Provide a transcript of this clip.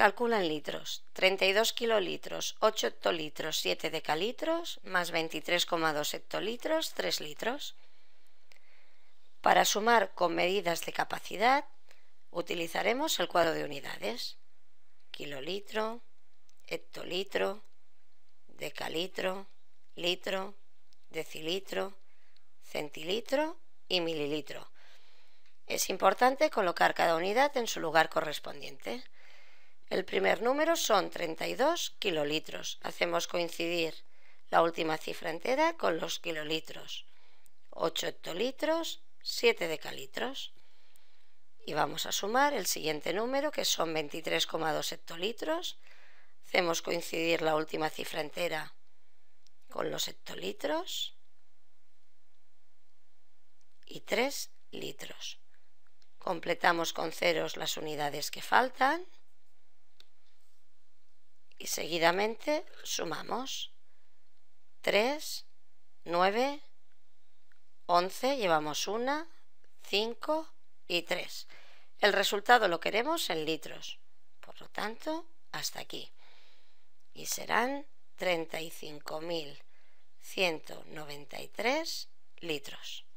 Calcula en litros. 32 kilolitros, 8 hectolitros, 7 decalitros, más 23,2 hectolitros, 3 litros. Para sumar con medidas de capacidad, utilizaremos el cuadro de unidades. Kilolitro, hectolitro, decalitro, litro, decilitro, centilitro y mililitro. Es importante colocar cada unidad en su lugar correspondiente. El primer número son 32 kilolitros. Hacemos coincidir la última cifra entera con los kilolitros. 8 hectolitros, 7 decalitros. Y vamos a sumar el siguiente número, que son 23,2 hectolitros. Hacemos coincidir la última cifra entera con los hectolitros. Y 3 litros. Completamos con ceros las unidades que faltan seguidamente sumamos 3, 9, 11, llevamos 1, 5 y 3. El resultado lo queremos en litros, por lo tanto, hasta aquí. Y serán 35.193 litros.